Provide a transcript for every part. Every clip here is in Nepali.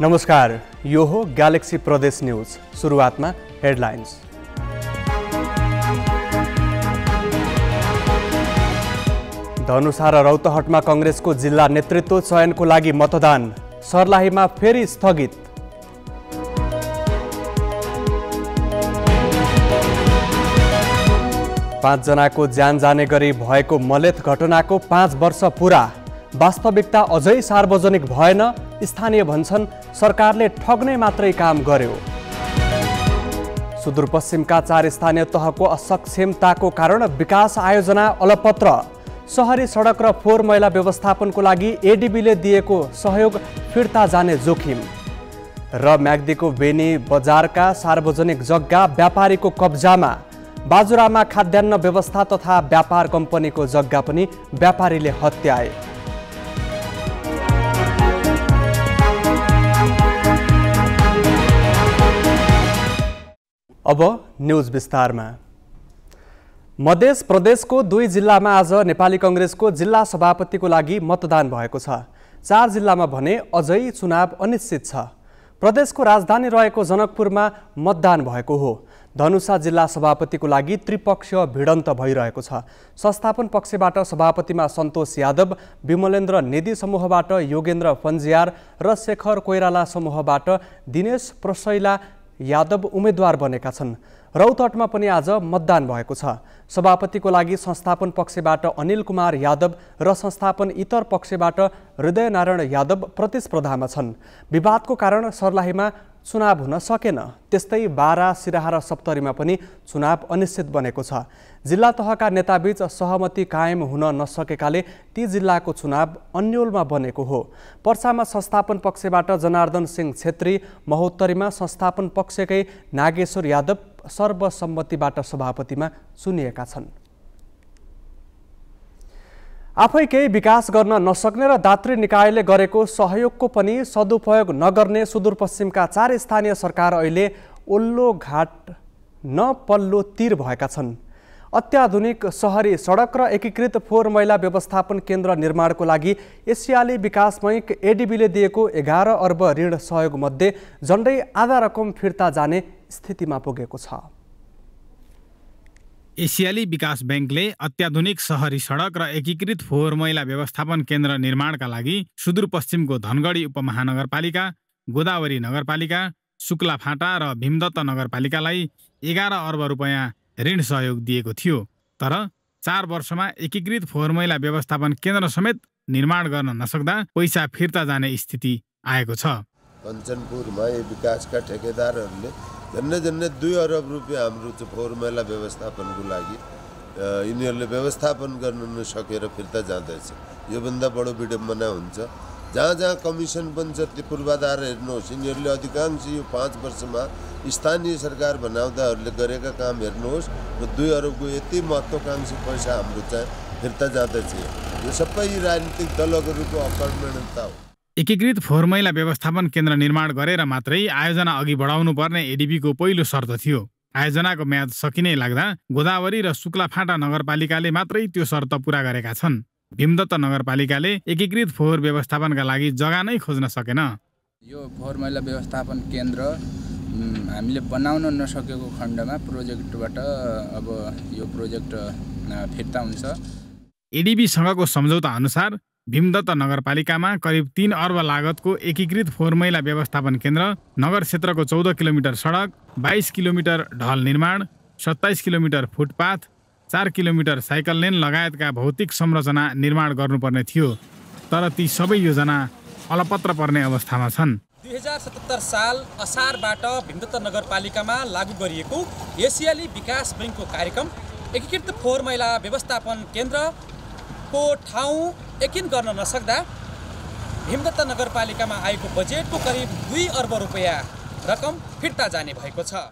नमस्कार यो हो ग्यालेक्सी प्रदेश न्युज सुरुवातमा हेडलाइन्स धनुषा र रौतहटमा कङ्ग्रेसको जिल्ला नेतृत्व चयनको लागि मतदान सर्लाहीमा फेरि स्थगित पाँचजनाको ज्यान जाने गरी भएको मलेत घटनाको पाँच वर्ष पुरा वास्तविकता अझै सार्वजनिक भएन स्थानीय भन्छन् सरकारले ठग्ने मात्रै काम गर्यो सुदूरपश्चिमका चार स्थानीय तहको असक्षमताको कारण विकास आयोजना अलपत्र सहरी सडक र फोहोर मैला व्यवस्थापनको लागि एडिबीले दिएको सहयोग फिर्ता जाने जोखिम र म्याग्दीको बेनी बजारका सार्वजनिक जग्गा व्यापारीको कब्जामा बाजुरामा खाद्यान्न व्यवस्था तथा व्यापार कम्पनीको जग्गा पनि व्यापारीले हत्याए अब न्युज विस्तारमा मध्य प्रदेशको दुई जिल्लामा आज नेपाली कङ्ग्रेसको जिल्ला सभापतिको लागि मतदान भएको छ चार जिल्लामा भने अझै चुनाव अनिश्चित छ प्रदेशको राजधानी रहेको जनकपुरमा मतदान भएको हो धनुषा जिल्ला सभापतिको लागि त्रिपक्षीय भिडन्त भइरहेको छ संस्थापन पक्षबाट सभापतिमा सन्तोष यादव विमलेन्द्र नेदी समूहबाट योगेन्द्र फन्जियार र शेखर कोइराला समूहबाट दिनेश प्रसैला यादव उम्मेद्वार बनेका छन् रौतहटमा पनि आज मतदान भएको छ सभापतिको लागि संस्थापन पक्षबाट अनिल कुमार यादव र संस्थापन इतर पक्षबाट हृदयनारायण यादव प्रतिस्पर्धामा छन् विवादको कारण सर्लाहीमा चुनाव हुन सकेन त्यस्तै बारा सिराहा र सप्तरीमा पनि चुनाव अनिश्चित बनेको छ जिल्ला तहका नेताबीच सहमति कायम हुन नसकेकाले ती जिल्लाको चुनाव अन्यलमा बनेको हो पर्सामा संस्थापन पक्षबाट जनार्दन सिंह छेत्री महोत्तरीमा संस्थापन पक्षकै नागेश्वर यादव सर्वसम्मतिबाट सभापतिमा चुनिएका छन् आफै केही विकास गर्न नसक्ने र दात्री निकायले गरेको सहयोगको पनि सदुपयोग नगर्ने सुदूरपश्चिमका चार स्थानीय सरकार अहिले ओल्लो घाट न पल्लो तिर भएका छन् अत्याधुनिक सहरी सडक र एकीकृत फोहोर मैला व्यवस्थापन केन्द्र निर्माणको लागि एसियाली विकास बैङ्क एडिबीले दिएको एघार अर्ब ऋण सहयोगमध्ये झन्डै आधा रकम फिर्ता जाने स्थितिमा पुगेको छ एसियाली विकास ब्याङ्कले अत्याधुनिक सहरी सडक र एकीकृत फोहोर मैला व्यवस्थापन केन्द्र निर्माणका लागि सुदूरपश्चिमको धनगढी उपमहानगरपालिका गोदावरी नगरपालिका शुक्लाफाँटा र भीमदत्त नगरपालिकालाई एघार अर्ब रुपियाँ ऋण सहयोग दिएको थियो तर चार वर्षमा एकीकृत फोहोर मैला व्यवस्थापन केन्द्र समेत निर्माण गर्न नसक्दा पैसा फिर्ता जाने स्थिति आएको छ कञ्चनपुर विकासका ठेकेदारहरूले झन्डै झन्डै दुई अरब रुपियाँ हाम्रो त्यो फोहोर मैला व्यवस्थापनको लागि यिनीहरूले व्यवस्थापन गर्न नसकेर फिर्ता जाँदैछ योभन्दा बडो विडम्बना हुन्छ जहाँ जहाँ कमिसन बन्छ त्यो पूर्वाधार हेर्नुहोस् यिनीहरूले अधिकांश यो पाँच वर्षमा स्थानीय सरकार बनाउँदाहरूले गरेका काम हेर्नुहोस् र दुई अरबको यति महत्त्वकांक्षी पैसा हाम्रो चाहिँ फिर्ता जाँदैछ यो सबै राजनीतिक दलहरूको अपर्मणता हो एकीकृत फोहोर मैला व्यवस्थापन केन्द्र निर्माण गरेर मात्रै आयोजना अघि बढाउनु पर्ने एडिपीको पहिलो शर्त थियो आयोजनाको म्याद सकिनै लाग्दा गोदावरी र शुक्लाफाँटा नगरपालिकाले मात्रै त्यो शर्त पुरा गरेका छन् भीमदत्त नगरपालिकाले एकीकृत फोहोर व्यवस्थापनका लागि जग्गा नै खोज्न सकेन यो फोहोर मैला व्यवस्थापन केन्द्र हामीले बनाउन नसकेको खण्डमा प्रोजेक्टबाट अब यो प्रोजेक्ट फिर्ता हुन्छ एडिबीसँगको सम्झौता अनुसार भीमदत्त नगरपालिकामा करिब तिन अर्ब लागतको एकीकृत फोहोर मैला व्यवस्थापन केन्द्र नगर क्षेत्रको चौध किलोमिटर सडक बाइस किलोमिटर ढल निर्माण सत्ताइस किलोमिटर फुटपाथ चार किलोमिटर साइकल लेन लगायतका भौतिक संरचना निर्माण गर्नुपर्ने थियो तर ती सबै योजना अलपत्र पर्ने अवस्थामा छन् दुई हजार सतहत्तर साल असारबाट भिमदत्त नगरपालिकामा लागु गरिएको एसियाली विकास बैङ्कको कार्यक्रम एकीकृत फोहोर मैला व्यवस्थापन केन्द्र को ठाउँ यकिन गर्न नसक्दा हिमदत्त नगरपालिकामा आएको बजेटको करिब दुई अर्ब रुपियाँ रकम फिर्ता जाने भएको छ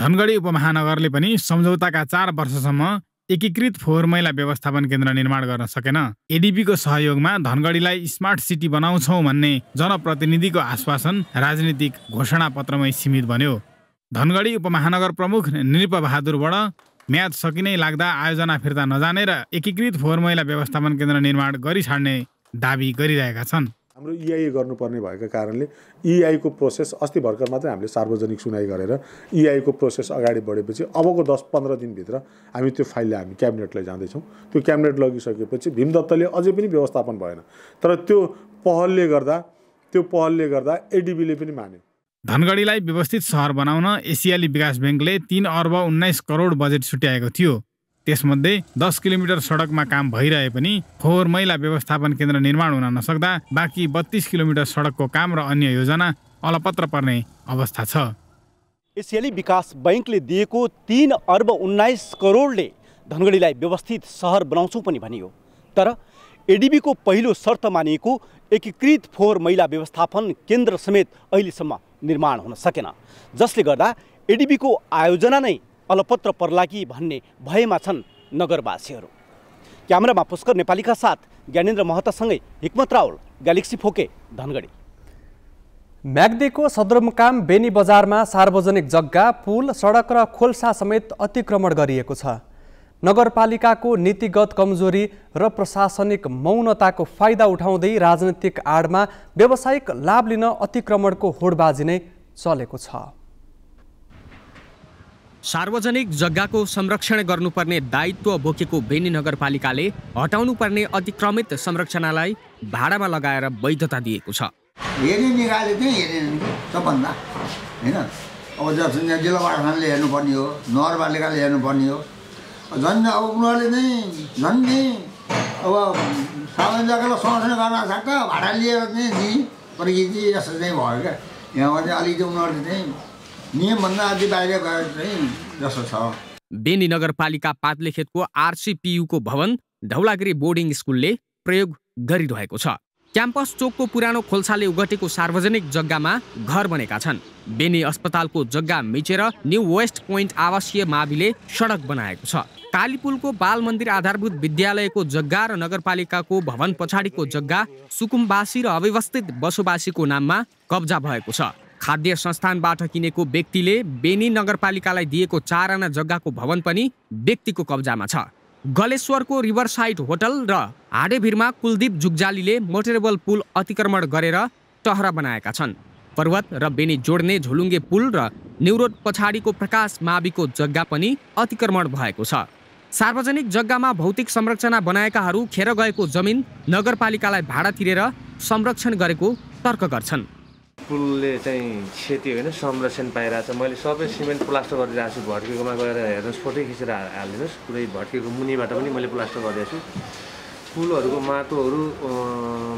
धनगढी उपमहानगरले पनि सम्झौताका चार वर्षसम्म एकीकृत फोहोर मैला व्यवस्थापन केन्द्र निर्माण गर्न सकेन एडिपीको सहयोगमा धनगढीलाई स्मार्ट सिटी बनाउँछौँ भन्ने जनप्रतिनिधिको आश्वासन राजनीतिक घोषणा पत्रमै सीमित बन्यो धनगढी उपमहानगर प्रमुख नृपबहादुरबाट बहादुर म्याद सकिनै लाग्दा आयोजना फिर्ता नजाने र एकीकृत फोहोर मैला व्यवस्थापन केन्द्र निर्माण गरिछाड्ने दावी गरिरहेका छन् हाम्रो इआइए e गर्नुपर्ने भएको कारणले इआईको e प्रोसेस अस्ति भर्खर मात्रै हामीले सार्वजनिक सुनाइ गरेर इआईको e प्रोसेस अगाडि बढेपछि अबको दस पन्ध्र दिनभित्र हामी त्यो फाइलले हामी क्याबिनेटलाई जाँदैछौँ त्यो क्याबिनेट लगिसकेपछि भीमदत्तले अझै पनि व्यवस्थापन भएन तर त्यो पहलले गर्दा त्यो पहलले गर्दा एडिबीले पनि मान्यो धनगढीलाई व्यवस्थित सहर बनाउन एसियाली विकास ब्याङ्कले तिन अर्ब उन्नाइस करोड बजेट छुट्याएको थियो त्यसमध्ये दस किलोमिटर सडकमा काम भइरहे पनि फोहोर मैला व्यवस्थापन केन्द्र निर्माण हुन नसक्दा बाँकी बत्तीस किलोमिटर सडकको काम र अन्य योजना अलपत्र पर्ने अवस्था छ एसियाली विकास ब्याङ्कले दिएको तिन अर्ब उन्नाइस करोडले धनगढीलाई व्यवस्थित सहर बनाउँछौँ पनि भनियो तर एडिबीको पहिलो शर्त मानिएको एकीकृत फोहोर मैला व्यवस्थापन केन्द्र समेत अहिलेसम्म निर्माण हुन सकेन जसले गर्दा एडिबीको आयोजना नै अलपत्र पर्ला कि भन्ने भएमा छन् नगरवासीहरू क्यामेरामा पुष्कर नेपालीका साथ ज्ञानेन्द्र महतासँगै हिक्मत रावल ग्यालेक्सी फोके धनगढी म्याग्देको सदरमुकाम बेनी बजारमा सार्वजनिक जग्गा पुल सडक र खोल्सा समेत अतिक्रमण गरिएको छ नगरपालिकाको नीतिगत कमजोरी र प्रशासनिक मौनताको फाइदा उठाउँदै राजनैतिक आडमा व्यावसायिक लाभ लिन अतिक्रमणको होडबाजी नै चलेको छ सार्वजनिक जग्गाको संरक्षण गर्नुपर्ने दायित्व बोकेको बेनी नगरपालिकाले हटाउनुपर्ने अतिक्रमित संरक्षणलाई भाडामा लगाएर वैधता दिएको छ सबभन्दा होइन अब जिल्ला हेर्नुपर्ने हो नगरपालिकाले हेर्नुपर्ने हो झन् अब उनीहरूले नै झन् नि अब सामान जग्गालाई संरक्षण गर्न सक्छ भाडा लिएर चाहिँ नि प्रकृति जस्तो चाहिँ भयो क्या यहाँ चाहिँ अलिकति उनीहरूले चाहिँ नियमभन्दा अझै बाहिर गएर चाहिँ जस्तो छ बेनी नगरपालिका पातलेखेतको आरसिपियुको भवन धौलागिरी बोर्डिङ स्कुलले प्रयोग गरिरहेको छ क्याम्पस चोकको पुरानो खोल्साले उगटेको सार्वजनिक जग्गामा घर बनेका छन् बेनी अस्पतालको जग्गा मिचेर न्यू वेस्ट पोइन्ट आवासीय माविले सडक बनाएको छ कालीपुलको बाल मन्दिर आधारभूत विद्यालयको जग्गा र नगरपालिकाको भवन पछाडिको जग्गा सुकुम्बासी र अव्यवस्थित बसोबासीको नाममा कब्जा भएको छ खाद्य संस्थानबाट किनेको व्यक्तिले बेनी नगरपालिकालाई दिएको चारआना जग्गाको भवन पनि व्यक्तिको कब्जामा छ गलेश्वरको रिभरसाइड होटल र हाडेभिरमा कुलदीप जुग्जालीले मोटरेबल पुल अतिक्रमण गरेर टहरा बनाएका छन् पर्वत र बेनी जोड्ने झोलुङ्गे पुल र न्युरोड पछाडिको प्रकाश माविको जग्गा पनि अतिक्रमण भएको छ सार्वजनिक जग्गामा भौतिक संरचना बनाएकाहरू खेर गएको जमिन नगरपालिकालाई भाडा तिरेर संरक्षण गरेको तर्क गर्छन् पुलले चाहिँ क्षति होइन संरक्षण पाइरहेको छ मैले सबै सिमेन्ट प्लास्टर गरिरहेको छु भड्केकोमा गएर हेर्नुहोस् फोटो खिचेर हालिदिनुहोस् पुरै भड्केको मुनिबाट पनि मैले प्लास्टर गरिरहेको छु पुलहरूको माटोहरू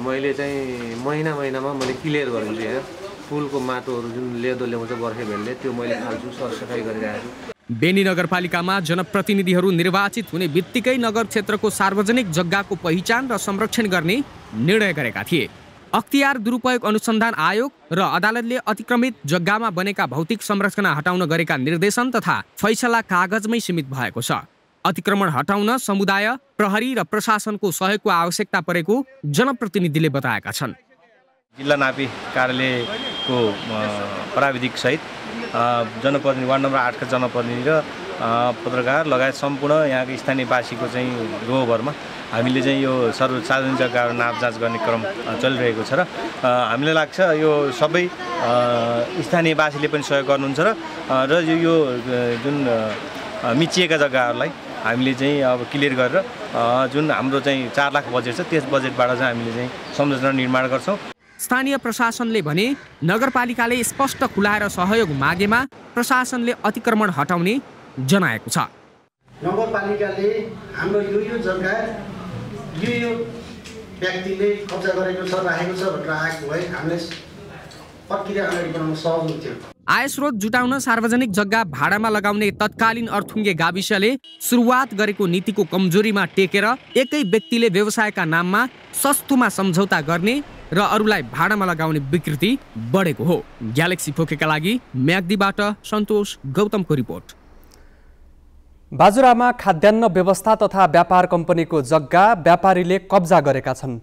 मैले चाहिँ महिना महिनामा मैले क्लियर गरिदिन्छु थिएँ फुलको माटोहरू जुन लेदो ल्याउँछ बर्खे भेलले त्यो मैले खाल्छु सरसफाइ गरिरहेको छु बेनी नगरपालिकामा जनप्रतिनिधिहरू निर्वाचित हुने बित्तिकै नगर क्षेत्रको सार्वजनिक जग्गाको पहिचान र संरक्षण गर्ने निर्णय गरेका थिए अख्तियार दुरुपयोग अनुसन्धान आयोग र अदालतले अतिक्रमित जग्गामा बनेका भौतिक संरचना हटाउन गरेका निर्देशन तथा फैसला कागजमै सीमित भएको छ अतिक्रमण हटाउन समुदाय प्रहरी र प्रशासनको सहयोगको आवश्यकता परेको जनप्रतिनिधिले बताएका छन् जिल्ला नापी कार्यालय को प्राविधिक सहित जनप्रतिनिधि वार्ड नम्बर आठका जनप्रतिनिधि र पत्रकार लगायत सम्पूर्ण यहाँको स्थानीयवासीको चाहिँ गाउँघरमा हामीले चाहिँ यो सर्व सार्वजनिक नाप जाँच गर्ने क्रम चलिरहेको छ र हामीलाई लाग्छ यो सबै स्थानीयवासीले पनि सहयोग गर्नुहुन्छ र र यो जुन मिचिएका जग्गाहरूलाई हामीले चाहिँ अब क्लियर गरेर जुन हाम्रो चाहिँ चार लाख बजेट छ त्यस बजेटबाट चाहिँ हामीले चाहिँ संरचना निर्माण गर्छौँ स्थानीय प्रशासनले भने नगरपालिकाले स्पष्ट खुलाएर सहयोग मागेमा प्रशासनले अतिक्रमण हटाउने जनाएको छ नगरपालिकाले हाम्रो यो यो जग्गा यो यो व्यक्तिले कब्जा गरेको छ राखेको छ भनेर आएको भए हामीले प्रक्रिया अगाडि बढाउन सहज हुन्थ्यो आय स्रोत जुटाउन सार्वजनिक जग्गा भाडामा लगाउने तत्कालीन अर्थुङ्गे गाविसले सुरुवात गरेको नीतिको कमजोरीमा टेकेर एकै व्यक्तिले व्यवसायका नाममा सस्तोमा सम्झौता गर्ने र अरूलाई भाडामा लगाउने विकृति बढेको हो ग्यालेक्सी फोकेका लागि म्याग्दीबाट सन्तोष गौतमको रिपोर्ट बाजुरामा खाद्यान्न व्यवस्था तथा व्यापार कम्पनीको जग्गा व्यापारीले कब्जा गरेका छन्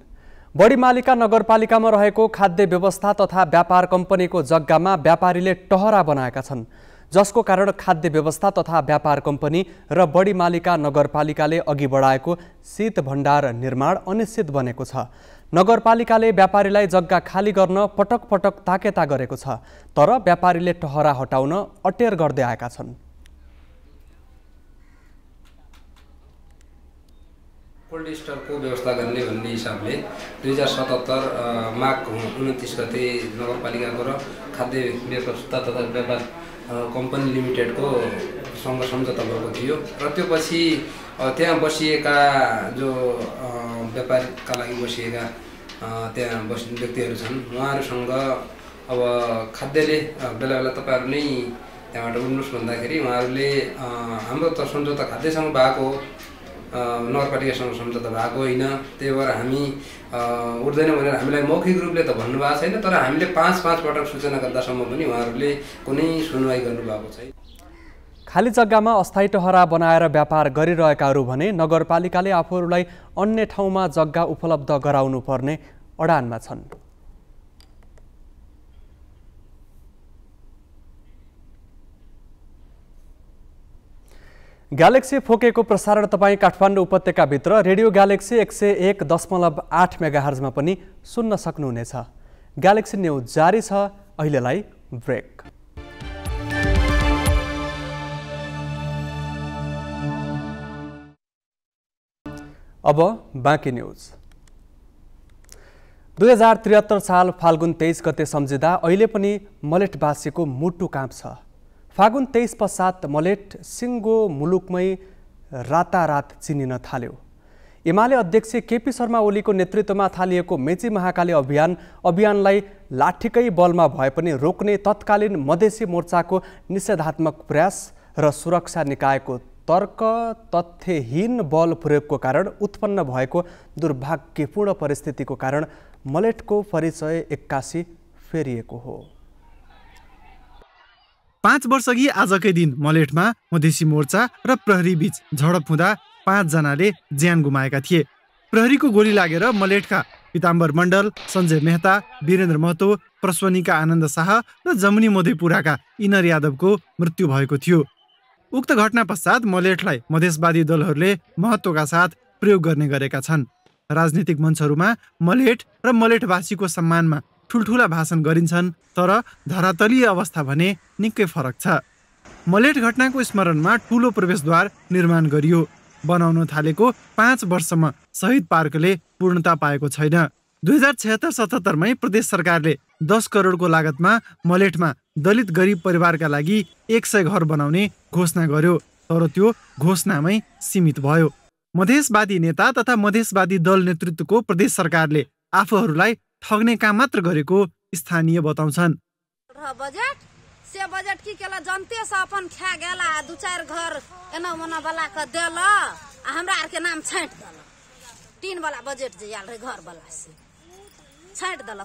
बढीमालिका नगरपालिकामा रहेको खाद्य व्यवस्था तथा व्यापार कम्पनीको जग्गामा व्यापारीले टहरा बनाएका छन् जसको कारण खाद्य व्यवस्था तथा व्यापार कम्पनी र बढीमालिका नगरपालिकाले अघि बढाएको शीत भण्डार निर्माण अनिश्चित बनेको छ नगरपालिकाले व्यापारीलाई जग्गा खाली गर्न पटक पटक ताकेता गरेको छ तर व्यापारीले टहरा हटाउन अटेर गर्दै आएका छन् कोल्ड स्टोरको व्यवस्था गर्ने भन्ने हिसाबले दुई हजार सतहत्तर माघ उन्तिस गते नगरपालिकाको र खाद्य व्यवस्था तथा व्यापार कम्पनी लिमिटेडको सँग सम्झौता भएको थियो र त्यो पछि त्यहाँ बसिएका जो व्यापारका लागि बसिएका त्यहाँ बस्ने व्यक्तिहरू छन् उहाँहरूसँग अब खाद्यले बेला बेला तपाईँहरू नै त्यहाँबाट उड्नुहोस् भन्दाखेरि उहाँहरूले हाम्रो त सम्झौता खाद्यसँग भएको हो नगरपालिकासँग सम्झौता भएको होइन त्यही भएर हामी उठ्दैन भनेर हामीलाई मौखिक रूपले त भन्नुभएको छैन तर हामीले पाँच पाँच पटक सूचना गर्दासम्म पनि उहाँहरूले कुनै सुनवाई गर्नुभएको छैन खाली जग्गामा अस्थायी टहरा बनाएर व्यापार गरिरहेकाहरू भने नगरपालिकाले आफूहरूलाई अन्य ठाउँमा जग्गा उपलब्ध गराउनुपर्ने अडानमा छन् ग्यालेक्सी फोकेको प्रसारण तपाईँ काठमाडौँ उपत्यकाभित्र रेडियो ग्यालेक्सी एक सय एक दशमलव आठ मेगाहर्जमा पनि सुन्न सक्नुहुनेछ ग्यालेक्सी न्युज जारी छ अहिलेलाई ब्रेक अब बाँकी न्युज दुई हजार त्रिहत्तर साल फाल्गुन तेइस गते सम्झिँदा अहिले पनि मलेटवासीको मुटु छ फागुन तेइस पश्चात मलेट सिङ्गो मुलुकमै रातारात चिनिन थाल्यो एमाले अध्यक्ष केपी शर्मा ओलीको नेतृत्वमा थालिएको मेची महाकाली अभियान अभियानलाई लाठीकै बलमा भए पनि रोक्ने तत्कालीन मधेसी मोर्चाको निषेधात्मक प्रयास र सुरक्षा निकायको तर्क तथ्यहीन बल प्रयोगको कारण उत्पन्न भएको दुर्भाग्यपूर्ण परिस्थितिको कारण मलेटको परिचय एक्कासी फेरिएको हो पाँच वर्षअघि आजकै दिन मलेटमा मधेसी मोर्चा र प्रहरी बीच झडप हुँदा पाँचजनाले ज्यान गुमाएका थिए प्रहरीको गोली लागेर मलेटका पिताम्बर मण्डल सञ्जय मेहता वीरेन्द्र महतो प्रश्वनीका आनन्द शाह र जमुनी मधेपुराका इनर यादवको मृत्यु भएको थियो उक्त घटना पश्चात मलेटलाई मधेसवादी दलहरूले महत्त्वका साथ प्रयोग गर्ने गरेका छन् राजनीतिक मञ्चहरूमा मलेट र मलेटवासीको सम्मानमा ठुल्ठुला भाषण गरिन्छन् तर धरातलीय अवस्था भने निकै फरक छ मलेट घटनाको स्मरणमा ठुलो प्रवेशद्वार निर्माण गरियो बनाउन थालेको पाँच वर्षमा शहीद पार्कले पूर्णता पाएको छैन दुई हजार छत्तर सतहत्तरमै प्रदेश सरकारले दस करोडको लागतमा मलेटमा दलित गरिब परिवारका लागि एक सय घर बनाउने घोषणा गर्यो तर त्यो घोषणामै सीमित भयो मधेसवादी नेता तथा मधेसवादी दल नेतृत्वको प्रदेश सरकारले आफूहरूलाई ठग्ने काम मात्र गरेको स्थानीय बताउँछन् से बजट की केला जनते अपन खा गेला चार घर एना बला आर के नाम छाँट दला। तीन वाला बजट जे घर बला से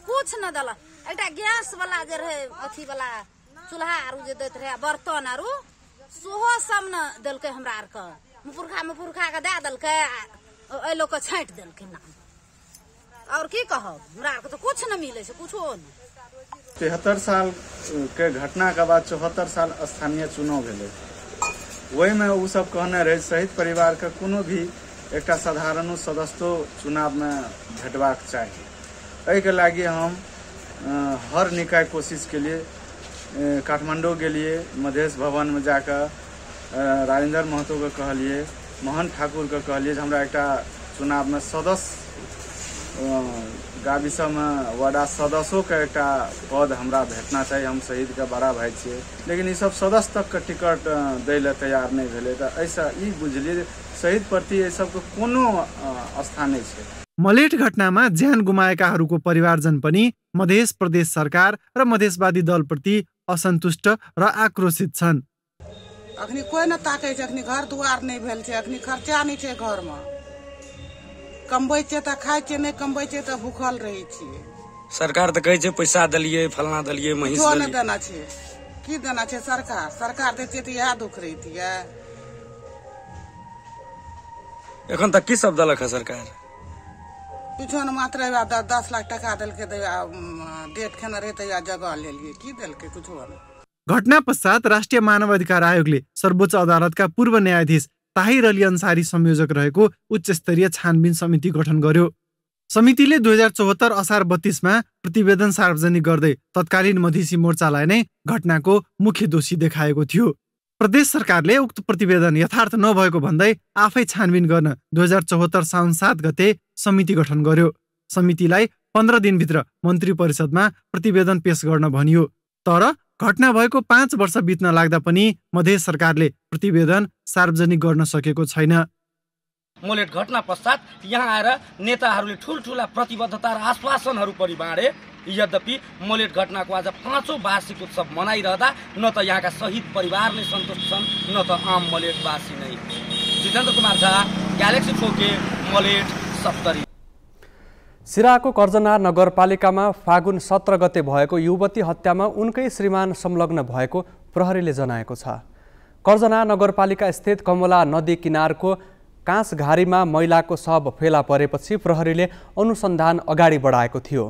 कुछ न दला, एकटा ग्यास वाला जे रहे अथि वाला जे बर्तन आरू हमरा के मुपुरखा दए देलकै नाम और की कह हमरा तो कुछ न मिले से न तिहत्तर साल के घटना के बाद चौहत्तर साल स्थानीय चुनाव वही में उस सब कहने रहे शहीद परिवार के कोनो भी एक साधारणों सदस्यों चुनाव में भेटबाक चाहिए एहिके लगे हम हर निकाय कोशिश लिए काठमांडू गलिए मधेश भवन में जाकर राजेंद्र महतो के कहलिए मोहन ठाकुर के कहलिए हमारा एक चुनाव में सदस्य गाविसमे वडा सदस्योके एकटा पद हमरा भेटना चाही हम शहीदके बड़ा भाइ छियै लेकिन सब सदस्य तकके टिकट दै लए तैयार नहि भेलै तऽ एहिसँ ई बुझलियै शहीद प्रति एहि सभके कोनो आस्था नहि छै मलेट घटनामा ज्यान गुमाएकाहरूको परिवारजन पनि मधेस प्रदेश सरकार र मधेसवादी दलप्रति असन्तुष्ट र आक्रोशित छन् अखनि कोइ नहि ताकै छै अखनि घर दुआर नहि भेल छै अखनि खर्चा नहि छै घरमा कमबे छियै तऽ खाइ छियै नहि कमबै भूखल रहै सरकार तो कहे पैसा दलिए फलना दलिए महिष किछो देना छै की देना छै सरकार सरकार देते तो यहाँ दुख है अखन तक की सब दलक है सरकार कुछ ने मात्र दस लाख टका दल के डेट खेने रहे तऽ जगह लिए की दल के कुछ घटना पश्चात राष्ट्रिय मानवाधिकार ने सर्वोच्च अदालत का पूर्व न्यायाधीश ताहिर अली अन्सारी संयोजक रहेको उच्चस्तरीय छानबिन समिति गठन गर्यो समितिले दुई हजार चौहत्तर असार बत्तीसमा प्रतिवेदन सार्वजनिक गर्दै तत्कालीन मधेसी मोर्चालाई नै घटनाको मुख्य दोषी देखाएको थियो प्रदेश सरकारले उक्त प्रतिवेदन यथार्थ नभएको भन्दै आफै छानबिन गर्न दुई हजार चौहत्तर साउन सात गते समिति गठन गर्यो समितिलाई पन्ध्र दिनभित्र मन्त्री परिषदमा प्रतिवेदन पेश गर्न भनियो तर घटना भएको पाँच वर्ष बित्न लाग्दा पनि मधेस सरकारले प्रतिवेदन सार्वजनिक गर्न सकेको छैन मोलेट घटना पश्चात यहाँ आएर नेताहरूले ठुल्ठुला प्रतिबद्धता र आश्वासनहरू पनि बाँडे यद्यपि मोलेट घटनाको आज पाँचौँ वार्षिक उत्सव मनाइरहँदा न त यहाँका शहीद परिवार नै सन्तुष्ट छन् न त आम मलेटवासी नै जितेन्द्र कुमार झा ग्यालेक्सी फोके मलेट सप्तरी सिराको कर्जनार नगरपालिकामा फागुन सत्र गते भएको युवती हत्यामा उनकै श्रीमान संलग्न भएको प्रहरीले जनाएको छ कर्जना नगरपालिका स्थित कमला नदी किनारको काँसघारीमा महिलाको शव फेला परेपछि प्रहरीले अनुसन्धान अगाडि बढाएको थियो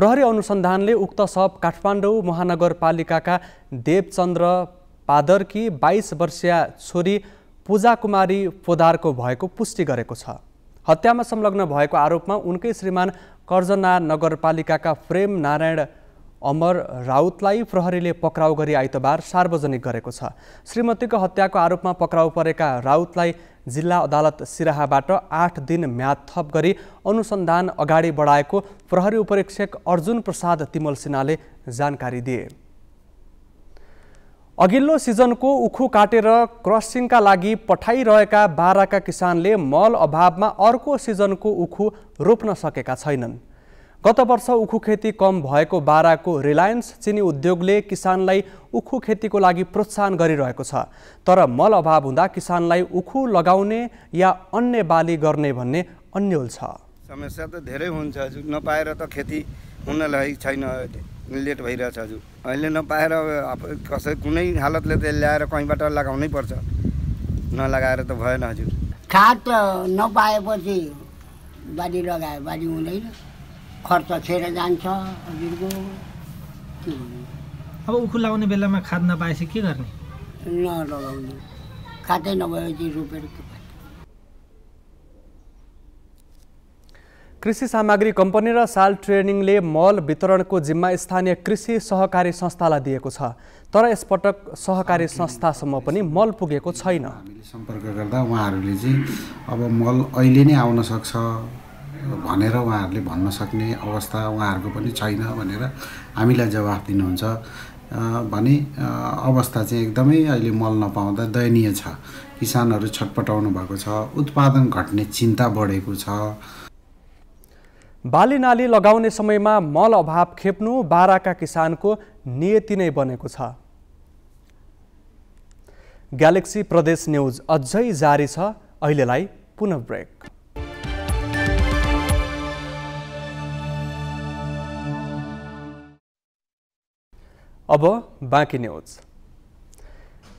प्रहरी अनुसन्धानले उक्त शव काठमाडौँ महानगरपालिकाका देवचन्द्र पादरकी बाइस वर्षीय छोरी पूजा कुमारी पोदारको भएको पुष्टि गरेको छ हत्यामा संलग्न भएको आरोपमा उनकै श्रीमान कर्जना नगरपालिकाका प्रेम नारायण अमर राउतलाई प्रहरीले पक्राउ गरी आइतबार सार्वजनिक गरेको छ श्रीमतीको हत्याको आरोपमा पक्राउ परेका राउतलाई जिल्ला अदालत सिराहाबाट आठ दिन म्याद थप गरी अनुसन्धान अगाडि बढाएको प्रहरी उपरीक्षक अर्जुन प्रसाद तिमल सिन्हाले जानकारी दिए अघिल्लो सिजनको उखु काटेर क्रसिङका लागि पठाइरहेका बाराका किसानले मल अभावमा अर्को सिजनको उखु रोप्न सकेका छैनन् गत वर्ष उखु खेती कम भएको बाराको रिलायन्स चिनी उद्योगले किसानलाई उखु खेतीको लागि प्रोत्साहन गरिरहेको छ तर मल अभाव हुँदा किसानलाई उखु लगाउने या अन्य बाली गर्ने भन्ने अन्यल छ समस्या त धेरै हुन्छ नपाएर त खेती हुनलाई छैन लेट भइरहेछ हजुर अहिले नपाएर अब कसै कुनै हालतले त ल्याएर कहीँबाट लगाउनै पर्छ नलगाएर त भएन हजुर खाद त नपाएपछि बाली लगायो बाली हुँदैन खर्च खेर जान्छ हजुरको अब उखु लगाउने बेलामा खाद नपाएपछि के गर्ने नलगाउने खादै नभएपछि रोपेर कृषि सामग्री कम्पनी र साल ट्रेनिङले मल वितरणको जिम्मा स्थानीय कृषि सहकारी संस्थालाई दिएको छ तर यसपटक सहकारी संस्थासम्म पनि मल पुगेको छैन हामीले सम्पर्क गर्दा उहाँहरूले चाहिँ अब मल अहिले नै आउन सक्छ भनेर उहाँहरूले भन्न सक्ने अवस्था उहाँहरूको पनि छैन भनेर हामीलाई जवाफ दिनुहुन्छ भने अवस्था चाहिँ एकदमै अहिले मल नपाउँदा दयनीय छ किसानहरू छटपटाउनु भएको छ उत्पादन घट्ने चिन्ता बढेको छ बाली नाली लगाउने समयमा मल अभाव खेप्नु बाराका किसानको नियति नै बनेको छ ग्यालेक्सी प्रदेश न्युज अझै जारी छ अहिलेलाई पुनः ब्रेक अब बाँकी न्युज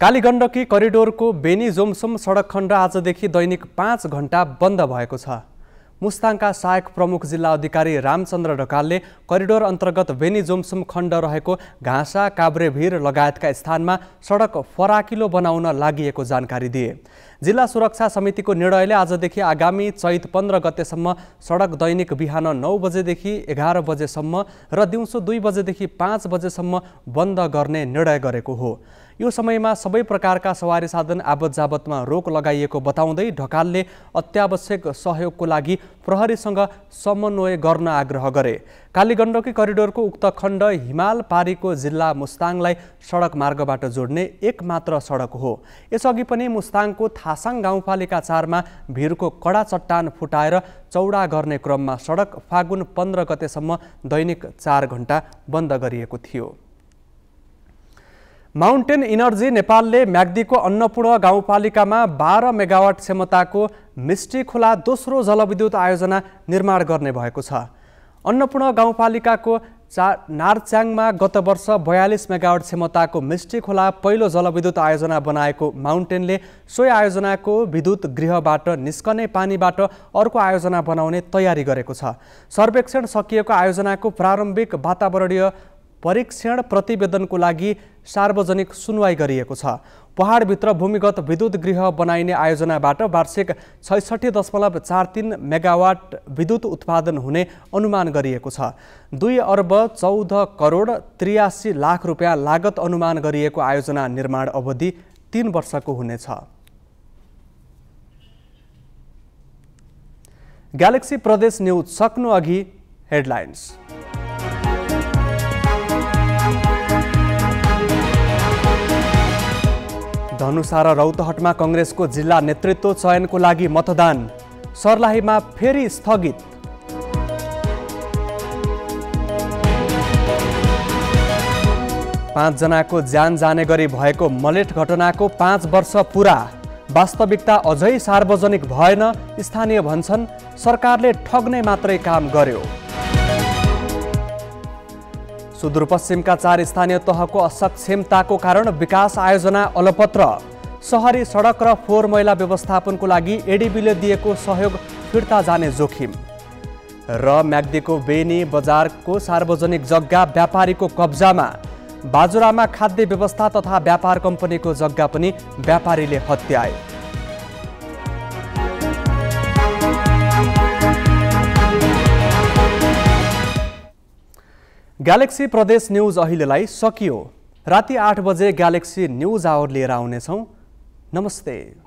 कालीगण्डकी करिडोरको बेनी जोमसोम सडक खण्ड आजदेखि दैनिक पाँच घण्टा बन्द भएको छ मुस्ताङका सहायक प्रमुख जिल्ला अधिकारी रामचन्द्र ढकालले करिडोर अन्तर्गत बेनी जोमसुम खण्ड रहेको घाँसा काभ्रेभिर लगायतका स्थानमा सडक फराकिलो बनाउन लागि जानकारी दिए जिल्ला सुरक्षा समितिको निर्णयले आजदेखि आगामी चैत पन्ध्र गतेसम्म सडक दैनिक बिहान नौ बजेदेखि एघार बजेसम्म र दिउँसो दुई बजेदेखि पाँच बजेसम्म बन्द गर्ने निर्णय गरेको हो यो समयमा सबै प्रकारका सवारी साधन आवत जावतमा रोक लगाइएको बताउँदै ढकालले अत्यावश्यक सहयोगको लागि प्रहरीसँग समन्वय गर्न आग्रह गरे कालीगण्डकी करिडोरको उक्त खण्ड हिमाल पारीको जिल्ला मुस्ताङलाई सडक मार्गबाट जोड्ने एकमात्र सडक हो यसअघि पनि मुस्ताङको थासाङ गाउँपालिका चारमा भिरको कडा चट्टान फुटाएर चौडा गर्ने क्रममा सडक फागुन पन्ध्र गतेसम्म दैनिक चार घन्टा बन्द गरिएको थियो माउन्टेन इनर्जी नेपालले म्याग्दीको अन्नपूर्ण गाउँपालिकामा बाह्र मेगावाट क्षमताको मिस्टी खोला दोस्रो जलविद्युत आयोजना निर्माण गर्ने भएको छ अन्नपूर्ण गाउँपालिकाको चा नारच्याङमा गत वर्ष बयालिस मेगावाट क्षमताको मिस्टी खोला पहिलो जलविद्युत आयोजना बनाएको माउन्टेनले सोही आयोजनाको विद्युत गृहबाट निस्कने पानीबाट अर्को आयोजना बनाउने तयारी गरेको छ सर्वेक्षण सकिएको आयोजनाको प्रारम्भिक वातावरणीय परीक्षण प्रतिवेदनको लागि सार्वजनिक सुनवाई गरिएको छ पहाडभित्र भूमिगत विद्युत गृह बनाइने आयोजनाबाट वार्षिक छैसठी दशमलव चार तिन मेगावाट विद्युत उत्पादन हुने अनुमान गरिएको छ दुई अर्ब चौध करोड त्रियासी लाख रुपियाँ लागत अनुमान गरिएको आयोजना निर्माण अवधि तिन वर्षको हुनेछ ग्यालेक्सी प्रदेश न्युज सक्नु अघि हेडलाइन्स धनुषा र रौतहटमा कङ्ग्रेसको जिल्ला नेतृत्व चयनको लागि मतदान सर्लाहीमा फेरि स्थगित पाँचजनाको ज्यान जाने गरी भएको मलेट घटनाको पाँच वर्ष पुरा वास्तविकता अझै सार्वजनिक भएन स्थानीय भन्छन् सरकारले ठग्ने मात्रै काम गर्यो सुदूरपश्चिमका चार स्थानीय तहको असक्षमताको कारण विकास आयोजना अलपत्र सहरी सडक र फोहोर मैला व्यवस्थापनको लागि एडिबीले दिएको सहयोग फिर्ता जाने जोखिम र म्याग्दीको बेनी बजारको सार्वजनिक जग्गा व्यापारीको कब्जामा बाजुरामा खाद्य व्यवस्था तथा व्यापार कम्पनीको जग्गा पनि व्यापारीले हत्याए ग्यालेक्सी प्रदेश न्युज अहिलेलाई सकियो राति आठ बजे ग्यालेक्सी न्युज आवर लिएर आउनेछौँ नमस्ते